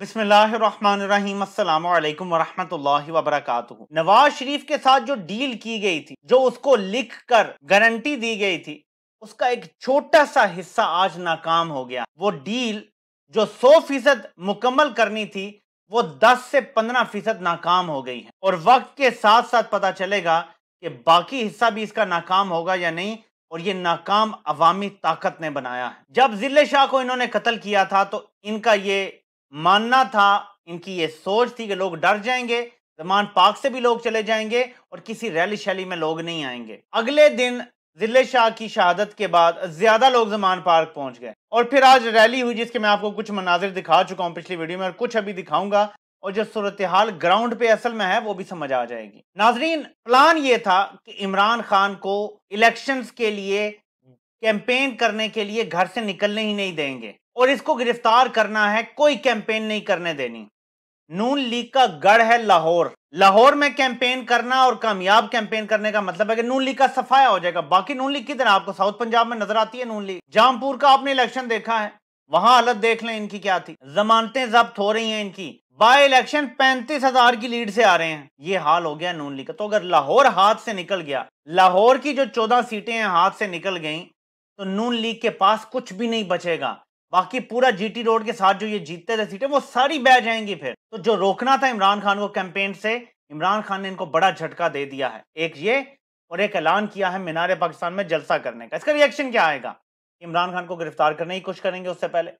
बिस्मिल्लाम वरहमतुल्लाहि वबरकातुहू नवाज शरीफ के साथ जो डील की गई थी जो उसको लिख कर गारंटी दी गई थी उसका एक छोटा सा हिस्सा आज नाकाम हो गया वो डील जो 100 फीसद मुकम्मल करनी थी वो 10 से 15 फीसद नाकाम हो गई है और वक्त के साथ साथ पता चलेगा कि बाकी हिस्सा भी इसका नाकाम होगा या नहीं और ये नाकाम अवामी ताकत ने बनाया है जब जिले शाह को इन्होंने कत्ल किया था तो इनका ये मानना था इनकी ये सोच थी कि लोग डर जाएंगे जमान पाक से भी लोग चले जाएंगे और किसी रैली शैली में लोग नहीं आएंगे अगले दिन जिले शाह की शहादत के बाद ज्यादा लोग जमान पार्क पहुंच गए और फिर आज रैली हुई जिसके मैं आपको कुछ मनाजिर दिखा चुका हूँ पिछली वीडियो में और कुछ अभी दिखाऊंगा और जो सूरत हाल ग्राउंड पे असल में है वो भी समझ आ जाएगी नाजरीन प्लान ये था कि इमरान खान को इलेक्शंस के लिए कैंपेन करने के लिए घर से निकलने ही नहीं देंगे और इसको गिरफ्तार करना है कोई कैंपेन नहीं करने देनी नून लीग का गढ़ है लाहौर लाहौर में कैंपेन करना और कामयाब कैंपेन करने का मतलब है कि नून लीग का सफाया हो जाएगा बाकी नून लीग किधर आपको साउथ पंजाब में नजर आती है नून लीग जामपुर का आपने इलेक्शन देखा है वहां हालत देख लें इनकी क्या थी जमानतें जब्त हो रही हैं इनकी बाय इलेक्शन पैंतीस हजार की लीड से आ रहे हैं ये हाल हो गया नून लीग का तो अगर लाहौर हाथ से निकल गया लाहौर की जो चौदह सीटें हैं हाथ से निकल गई तो नून लीग के पास कुछ भी नहीं बचेगा बाकी पूरा जीटी रोड के साथ जो ये जीतते थे सीटें वो सारी बह जाएंगी फिर तो जो रोकना था इमरान खान को कैंपेन से इमरान खान ने इनको बड़ा झटका दे दिया है एक ये और एक ऐलान किया है मीनार पाकिस्तान में जलसा करने का इसका रिएक्शन क्या आएगा इमरान खान को गिरफ्तार करने की कोशिश करेंगे उससे पहले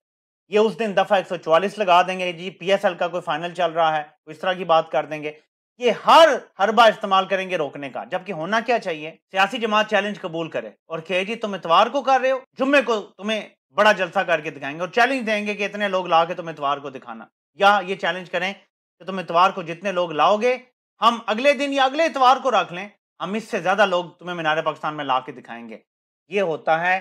ये उस दिन दफा एक लगा देंगे जी पी का कोई फाइनल चल रहा है इस तरह की बात कर देंगे ये हर हर बार इस्तेमाल करेंगे रोकने का जबकि होना क्या चाहिए सियासी जमात चैलेंज कबूल करे और कहे जी तुम इतवार को कर रहे हो जुम्मे को तुम्हें बड़ा जलसा करके दिखाएंगे और चैलेंज देंगे कि इतने लोग ला के तुम तो इतवार को दिखाना या ये चैलेंज करें कि तुम इतवार को जितने लोग लाओगे हम अगले दिन या अगले इतवार को रख लें हम इससे ज़्यादा लोग तुम्हें मीनार पाकिस्तान में ला के दिखाएंगे ये होता है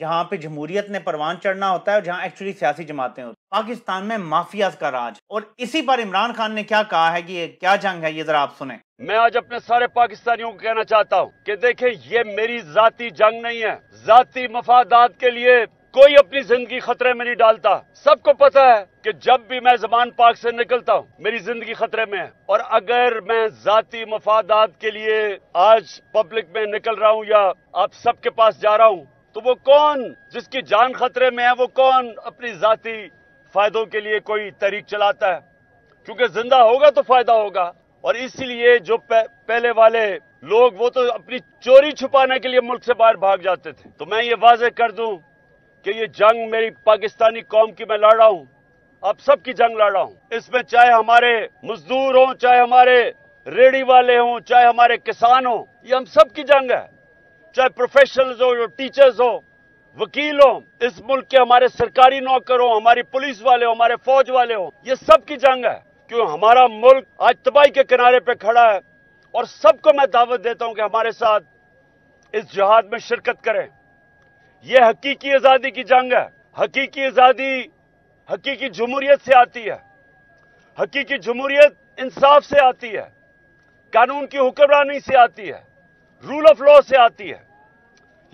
जहाँ पे जमहूरियत ने परवान चढ़ना होता है जहाँ एक्चुअली सियासी जमातें होती पाकिस्तान में माफियाज का राज और इसी पर इमरान खान ने क्या कहा है कि ये क्या जंग है ये जरा आप सुने मैं आज अपने सारे पाकिस्तानियों को कहना चाहता हूँ कि देखे ये मेरी जाती जंग नहीं है जाती मफादात के लिए कोई अपनी जिंदगी खतरे में नहीं डालता सबको पता है कि जब भी मैं जबान पाक से निकलता हूँ मेरी जिंदगी खतरे में है और अगर मैं जाति मफादात के लिए आज पब्लिक में निकल रहा हूँ या आप सबके पास जा रहा हूँ तो वो कौन जिसकी जान खतरे में है वो कौन अपनी जाति फायदों के लिए कोई तरीक चलाता है क्योंकि जिंदा होगा तो फायदा होगा और इसीलिए जो पहले वाले लोग वो तो अपनी चोरी छुपाने के लिए मुल्क से बाहर भाग जाते थे तो मैं ये वाजह कर दूं कि ये जंग मेरी पाकिस्तानी कौम की मैं लड़ रहा हूं आप सबकी जंग लड़ रहा हूं इसमें चाहे हमारे मजदूर हों चाहे हमारे रेडी वाले हों चाहे हमारे किसान हों ये हम सबकी जंग है चाहे प्रोफेशनल्स हो टीचर्स हो वकील हो इस मुल्क के हमारे सरकारी नौकर हो हमारी पुलिस वाले हो हमारे फौज वाले हो ये सबकी जंग है क्यों हमारा मुल्क आज तबाही के किनारे पे खड़ा है और सबको मैं दावत देता हूं कि हमारे साथ इस जहाद में शिरकत करें ये हकीकी आज़ादी की जंग है हकीकी आज़ादी हकीकी जमूरियत से आती है हकीकी जमूरियत इंसाफ से आती है कानून की हुक्मरानी से आती है रूल ऑफ लॉ से आती है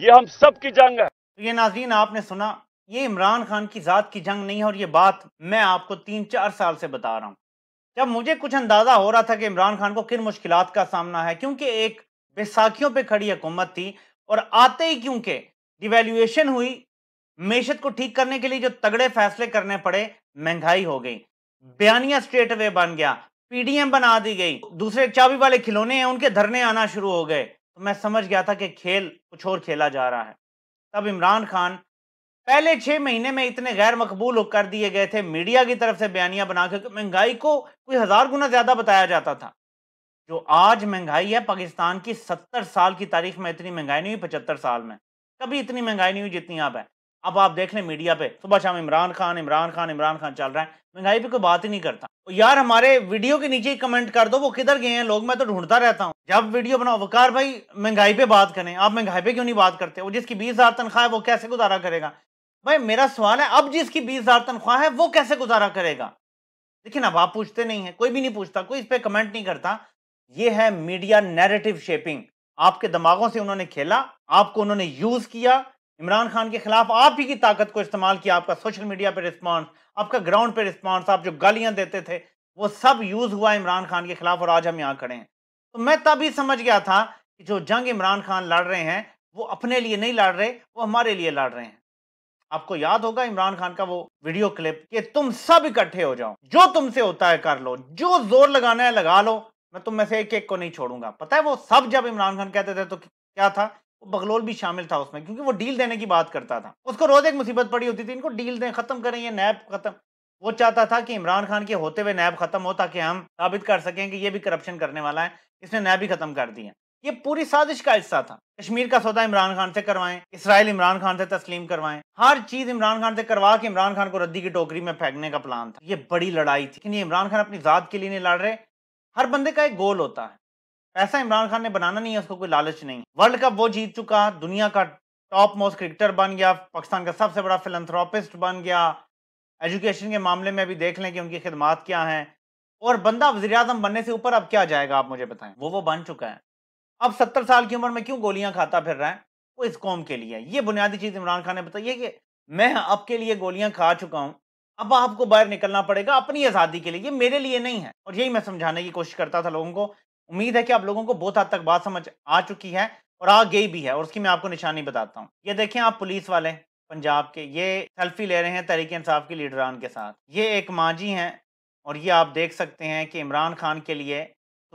ये हम सब की जंग है तो ये नाजीन आपने सुना ये इमरान खान की ज़ात की जंग नहीं है और ये बात मैं आपको तीन चार साल से बता रहा हूं जब मुझे कुछ अंदाज़ा हो रहा था कि इमरान खान को किन मुश्किलात का सामना है क्योंकि एक बैसाखियों पे खड़ी हुकूमत थी और आते ही क्योंकि डिवेल्युएशन हुई मीशत को ठीक करने के लिए जो तगड़े फैसले करने पड़े महंगाई हो गई बयानिया स्ट्रेट वे बन गया पीडीएम बना दी गई दूसरे चाबी वाले खिलौने हैं उनके धरने आना शुरू हो गए तो मैं समझ गया था कि खेल कुछ और खेला जा रहा है तब इमरान खान पहले छः महीने में इतने गैर मकबूल कर दिए गए थे मीडिया की तरफ से बयानिया बना के महंगाई को कोई हज़ार गुना ज़्यादा बताया जाता था जो आज महंगाई है पाकिस्तान की सत्तर साल की तारीख में इतनी महंगाई नहीं हुई पचहत्तर साल में कभी इतनी महंगाई नहीं हुई जितनी यहाँ पे अब आप देख लें मीडिया पे सुबह शाम इमरान खान इमरान खान इमरान खान चल रहा है महंगाई पे कोई बात ही नहीं करता तो यार हमारे वीडियो के नीचे कमेंट कर दो वो किधर गए हैं लोग मैं तो ढूंढता रहता हूँ जब वीडियो बनाओ वकार भाई महंगाई पे बात करें आप महंगाई पे क्यों नहीं बात करते वो जिसकी बीस हजार तनख्वाह है वो कैसे गुजारा करेगा भाई मेरा सवाल है अब जिसकी बीस हजार तनख्वाह है वो कैसे गुजारा करेगा लेकिन अब आप पूछते नहीं है कोई भी नहीं पूछता कोई इस पर कमेंट नहीं करता ये है मीडिया नेरेटिव शेपिंग आपके दिमागों से उन्होंने खेला आपको उन्होंने यूज किया इमरान खान के खिलाफ आप ही की ताकत को इस्तेमाल किया आपका सोशल मीडिया पर रिस्पॉन्स आपका ग्राउंड पे रिस्पॉन्स आप जो गालियां देते थे वो सब यूज हुआ इमरान खान के खिलाफ और आज हम यहाँ खड़े हैं तो मैं तब ही समझ गया था कि जो जंग इमरान खान लड़ रहे हैं वो अपने लिए नहीं लड़ रहे वो हमारे लिए लड़ रहे हैं आपको याद होगा इमरान खान का वो वीडियो क्लिप कि तुम सब इकट्ठे हो जाओ जो तुमसे होता है कर लो जो जोर लगाना है लगा लो मैं तुम में से एक एक को नहीं छोड़ूंगा पता है वो सब जब इमरान खान कहते थे तो क्या था बगलोल भी शामिल था उसमें क्योंकि वो डील देने की बात करता था उसको रोज एक मुसीबत पड़ी होती थी इनको डील दें खत्म करें ये नैब खत्म वो चाहता था कि इमरान खान के होते हुए नैब खत्म हो ताकि हम साबित कर सकें कि ये भी करप्शन करने वाला है इसने नैब भी खत्म कर दिया ये पूरी साजिश का हिस्सा था कश्मीर का सौदा इमरान खान से करवाएं इसराइल इमरान खान से तस्लीम करवाएं हर चीज इमरान खान से करवा के इमरान खान को रद्दी की टोकरी में फेंकने का प्लान था ये बड़ी लड़ाई थी इमरान खान अपनी जात के लिए नहीं लड़ रहे हर बंदे का एक गोल होता है पैसा इमरान खान ने बनाना नहीं है उसको कोई लालच नहीं वर्ल्ड कप वो जीत चुका दुनिया का टॉप मोस्ट क्रिकेटर बन गया पाकिस्तान का सबसे बड़ा फिलंथ्रोपिस्ट बन गया एजुकेशन के मामले में अभी देख लें कि उनकी खिदमत क्या हैं और बंदा वजी अजम बनने से ऊपर अब क्या जाएगा आप मुझे बताएं वो वो बन चुका है अब सत्तर साल की उम्र में क्यों गोलियां खाता फिर रहा है वो इस कौम के लिए ये बुनियादी चीज़ इमरान खान ने बताई है कि मैं अब के लिए गोलियां खा चुका हूं अब आपको बाहर निकलना पड़ेगा अपनी आज़ादी के लिए ये मेरे लिए नहीं है और यही मैं समझाने की कोशिश करता था लोगों को उम्मीद है कि आप लोगों को बहुत हद तक बात समझ आ चुकी है और आ गई भी है और उसकी मैं आपको निशानी बताता हूँ ये देखें आप पुलिस वाले पंजाब के ये सेल्फी ले रहे हैं तहरीक इंसाफ के लीडरान के साथ ये एक माजी हैं और ये आप देख सकते हैं कि इमरान खान के लिए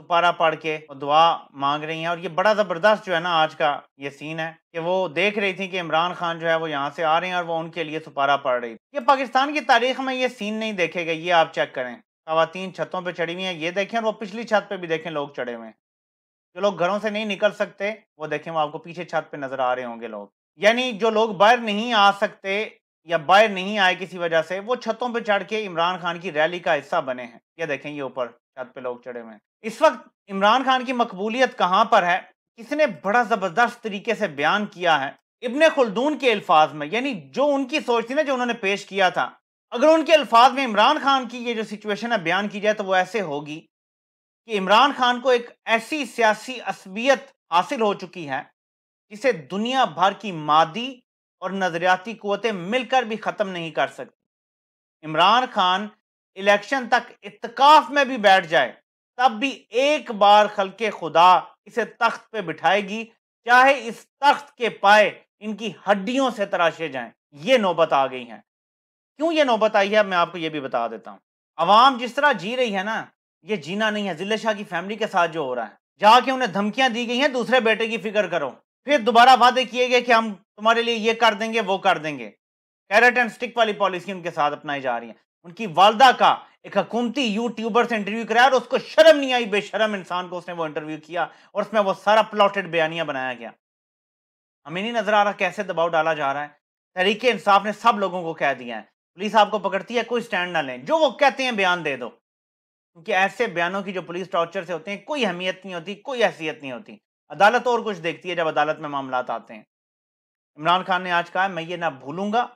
सुपारा पढ़ के दुआ मांग रही हैं और ये बड़ा ज़बरदस्त जो है ना आज का ये सीन है कि वो देख रही थी कि इमरान खान जो है वो यहाँ से आ रहे हैं और वो उनके लिए सुपारा पढ़ रही थी ये पाकिस्तान की तारीख में ये सीन नहीं देखेगा ये आप चेक करें खातन छतों पे चढ़ी हुई हैं ये देखें और वो पिछली छत पे भी देखें लोग चढ़े हुए हैं जो लोग घरों से नहीं निकल सकते वो देखें वो आपको पीछे छत पे नजर आ रहे होंगे लोग यानी जो लोग बाहर नहीं आ सकते या बाहर नहीं आए किसी वजह से वो छतों पर चढ़ के इमरान खान की रैली का हिस्सा बने हैं ये देखें ये ऊपर छत पे लोग चढ़े हुए हैं इस वक्त इमरान खान की मकबूलियत कहाँ पर है किसने बड़ा ज़बरदस्त तरीके से बयान किया है इबन खुलदून के अल्फाज में यानी जो उनकी सोच थी ना जो उन्होंने पेश किया था अगर उनके अल्फाज में इमरान खान की ये जो सिचुएशन है बयान की जाए तो वो ऐसे होगी कि इमरान खान को एक ऐसी सियासी असबियत हासिल हो चुकी है जिसे दुनिया भर की मादी और नजरियाती क़वतें मिलकर भी ख़त्म नहीं कर सकती इमरान खान इलेक्शन तक इतकाफ में भी बैठ जाए तब भी एक बार खलके खुदा इसे तख्त पे बिठाएगी चाहे इस तख्त के पाए इनकी हड्डियों से तराशे जाएं ये नौबत आ गई है क्यों ये नौबत आई है अब मैं आपको ये भी बता देता हूँ आवाम जिस तरह जी रही है ना ये जीना नहीं है जिले शाह की फैमिली के साथ जो हो रहा है जाके उन्हें धमकियां दी गई हैं दूसरे बेटे की फिक्र करो फिर दोबारा वादे किए गए कि हम तुम्हारे लिए ये कर देंगे वो कर देंगे कैरेट एंड स्टिक वाली पॉलिसी उनके साथ अपनाई जा रही है उनकी वालदा का एक हकूमती यूट्यूबर से इंटरव्यू कराया और उसको शर्म नहीं आई बेशरम इंसान को उसने वो इंटरव्यू किया और उसमें वो सारा प्लॉटेड बयानिया बनाया गया हमें नहीं नजर आ रहा कैसे दबाव डाला जा रहा है तरीके इंसाफ ने सब लोगों को कह दिया है पुलिस आपको पकड़ती है कोई स्टैंड ना लें जो वो कहते हैं बयान दे दो क्योंकि ऐसे बयानों की जो पुलिस टॉर्चर से होते हैं कोई अहमियत नहीं होती कोई हैसियत नहीं होती अदालत और कुछ देखती है जब अदालत में मामला आते हैं इमरान खान ने आज कहा मैं ये ना भूलूंगा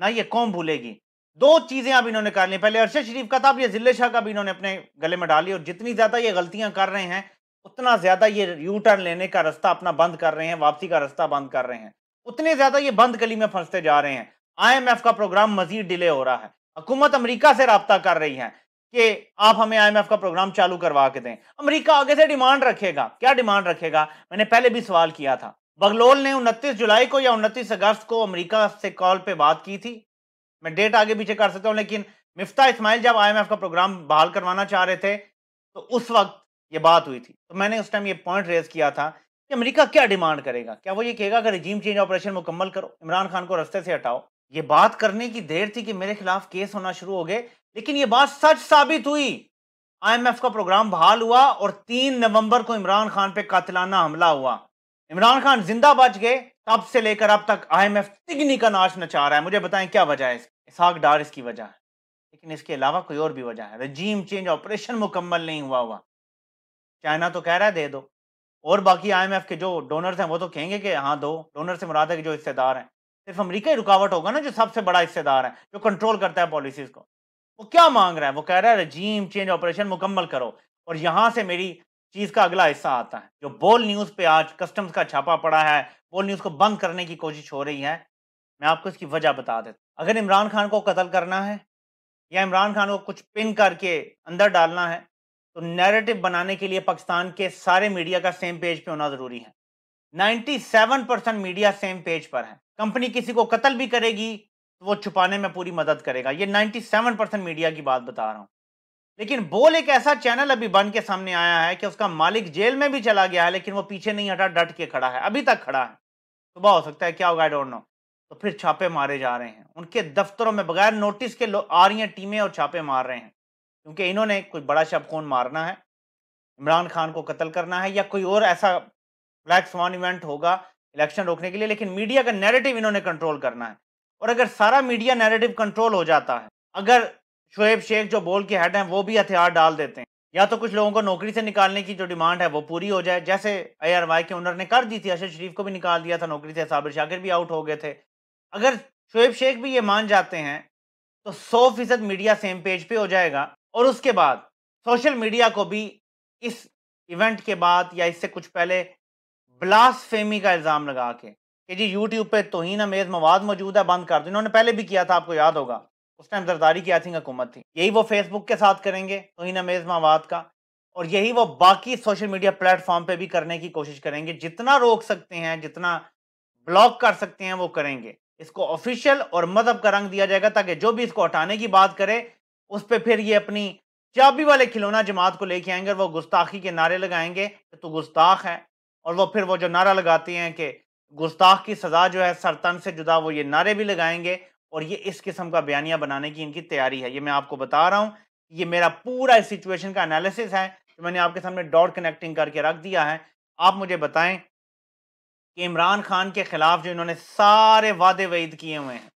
ना ये कौन भूलेगी दो चीज़ें अब इन्होंने कर ली पहले अरशद शरीफ का था अब ये जिले शाह का भी इन्होंने अपने गले में डाली और जितनी ज़्यादा ये गलतियां कर रहे हैं उतना ज़्यादा ये यू टर्न लेने का रास्ता अपना बंद कर रहे हैं वापसी का रास्ता बंद कर रहे हैं उतने ज़्यादा ये बंद गली में फंसते जा रहे हैं आईएमएफ का प्रोग्राम मजीद डिले हो रहा है हुकूमत अमरीका से रबता कर रही है कि आप हमें आईएमएफ का प्रोग्राम चालू करवा के दें अमरीका आगे से डिमांड रखेगा क्या डिमांड रखेगा मैंने पहले भी सवाल किया था बगलोल ने उनतीस जुलाई को या उनतीस अगस्त को अमेरिका से कॉल पे बात की थी मैं डेट आगे पीछे कर सकता हूँ लेकिन मिफ्ता इस्माइल जब आईएमएफ का प्रोग्राम बहाल करवाना चाह रहे थे तो उस वक्त ये बात हुई थी तो मैंने उस टाइम ये पॉइंट रेज किया था कि अमेरिका क्या डिमांड करेगा क्या वो ये कहेगा कि रिजीम चेंज ऑपरेशन मुकम्मल करो इमरान खान को रस्ते से हटाओ ये बात करने की देर थी कि मेरे खिलाफ केस होना शुरू हो गए लेकिन ये बात सच साबित हुई आईएमएफ का प्रोग्राम बहाल हुआ और तीन नवंबर को इमरान खान पे कातिलाना हमला हुआ इमरान खान जिंदा बच गए तब से लेकर अब तक आईएमएफ तिगनी का नाच नचा रहा है मुझे बताएं क्या वजह है इसहाक डार इसकी वजह है लेकिन इसके अलावा कोई और भी वजह है रजीम चेंज ऑपरेशन मुकम्मल नहीं हुआ हुआ चाइना तो कह रहा है दे दो और बाकी आईएमएफ के जो डोनर्स हैं वो तो कहेंगे कि हाँ दो डोनर से मुरादा के जो हिस्सेदार हैं सिर्फ अमेरिका ही रुकावट होगा ना जो सबसे बड़ा हिस्सेदार है जो कंट्रोल करता है पॉलिसीज को वो क्या मांग रहा है वो कह रहा है रजीम चेंज ऑपरेशन मुकम्मल करो और यहाँ से मेरी चीज़ का अगला हिस्सा आता है जो बोल न्यूज़ पे आज कस्टम्स का छापा पड़ा है बोल न्यूज़ को बंद करने की कोशिश हो रही है मैं आपको इसकी वजह बता देता अगर इमरान खान को कत्ल करना है या इमरान खान को कुछ पिन करके अंदर डालना है तो नैरेटिव बनाने के लिए पाकिस्तान के सारे मीडिया का सेम पेज पे होना ज़रूरी है 97 परसेंट मीडिया सेम पेज पर है कंपनी किसी को कत्ल भी करेगी तो वो छुपाने में पूरी मदद करेगा ये 97 परसेंट मीडिया की बात बता रहा हूँ लेकिन बोल एक ऐसा चैनल अभी बन के सामने आया है कि उसका मालिक जेल में भी चला गया है लेकिन वो पीछे नहीं हटा डट के खड़ा है अभी तक खड़ा है सुबह हो सकता है क्या होगा डोंट नो तो फिर छापे मारे जा रहे हैं उनके दफ्तरों में बगैर नोटिस के लोग आ रही हैं टीमें और छापे मार रहे हैं क्योंकि इन्होंने कोई बड़ा शब खून मारना है इमरान खान को कत्ल करना है या कोई और ऐसा ब्लैक स्वान इवेंट होगा इलेक्शन रोकने के लिए लेकिन मीडिया का नैरेटिव इन्होंने कंट्रोल करना है और अगर सारा मीडिया नैरेटिव कंट्रोल हो जाता है अगर शुएब शेख जो बोल के हेड हैं वो भी हथियार डाल देते हैं या तो कुछ लोगों को नौकरी से निकालने की जो डिमांड है वो पूरी हो जाए जैसे आई के ओनर ने कर दी थी अशर शरीफ को भी निकाल दिया था नौकरी से साबिर शाकिर भी आउट हो गए थे अगर शुएब शेख भी ये मान जाते हैं तो सौ फीसद मीडिया सेम पेज पर हो जाएगा और उसके बाद सोशल मीडिया को भी इस इवेंट के बाद या इससे कुछ पहले ब्लास्फेमी का इल्ज़ाम लगा के कि जी यूट्यूब पे तो ना मेज मवाद मौजूद है बंद कर दो इन्होंने पहले भी किया था आपको याद होगा उस टाइम जरदारी की आई थिंक हुकूमत थी यही वो फेसबुक के साथ करेंगे तो ना मेज मवाद का और यही वो बाकी सोशल मीडिया प्लेटफॉर्म पे भी करने की कोशिश करेंगे जितना रोक सकते हैं जितना ब्लॉक कर सकते हैं वो करेंगे इसको ऑफिशियल और मजहब का रंग दिया जाएगा ताकि जो भी इसको हटाने की बात करे उस पर फिर ये अपनी चाबी वाले खिलौना जमात को लेके आएंगे और वो गुस्ताखी के नारे लगाएंगे तो गुस्ताख है और वो फिर वो जो नारा लगाती हैं कि गुस्ताख की सज़ा जो है सरतन से जुदा वो ये नारे भी लगाएंगे और ये इस किस्म का बयानिया बनाने की इनकी तैयारी है ये मैं आपको बता रहा हूँ ये मेरा पूरा सिचुएशन का एनालिसिस है जो मैंने आपके सामने डॉट कनेक्टिंग करके रख दिया है आप मुझे बताएं कि इमरान खान के खिलाफ जो इन्होंने सारे वादे वईद किए हुए हैं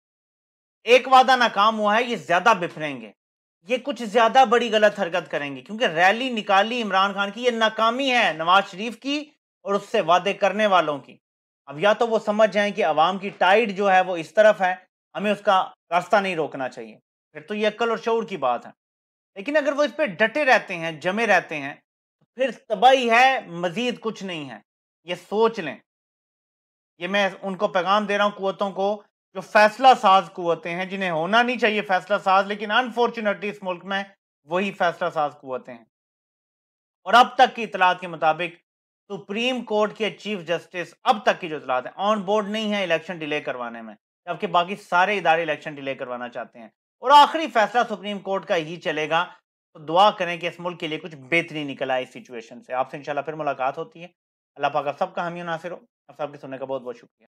एक वादा नाकाम हुआ है ये ज़्यादा बिफरेंगे ये कुछ ज़्यादा बड़ी गलत हरकत करेंगे क्योंकि रैली निकाली इमरान खान की ये नाकामी है नवाज शरीफ की और उससे वादे करने वालों की अब या तो वो समझ जाएं कि अवाम की टाइड जो है वो इस तरफ है हमें उसका रास्ता नहीं रोकना चाहिए फिर तो ये अक्ल और शौर की बात है लेकिन अगर वो इस पर डटे रहते हैं जमे रहते हैं तो फिर तबाही है मजीद कुछ नहीं है ये सोच लें ये मैं उनको पैगाम दे रहा हूँ कुतों को जो फैसला साज कुतें हैं जिन्हें होना नहीं चाहिए फैसला साज लेकिन अनफॉर्चुनेटली इस मुल्क में वही फैसला साज कुतें हैं और अब तक की इतलात के मुताबिक सुप्रीम कोर्ट के चीफ जस्टिस अब तक की जो इजलात है ऑन बोर्ड नहीं है इलेक्शन डिले करवाने में जबकि बाकी सारे इदारे इलेक्शन डिले करवाना चाहते हैं और आखिरी फैसला सुप्रीम कोर्ट का ही चलेगा तो दुआ करें कि इस मुल्क के लिए कुछ बेहतरी निकला इस सिचुएशन से आपसे इंशाल्लाह फिर मुलाकात होती है अल्लाह पाक आप सबका हामी नासिर हो आप सबके सुनने का बहुत बहुत शुक्रिया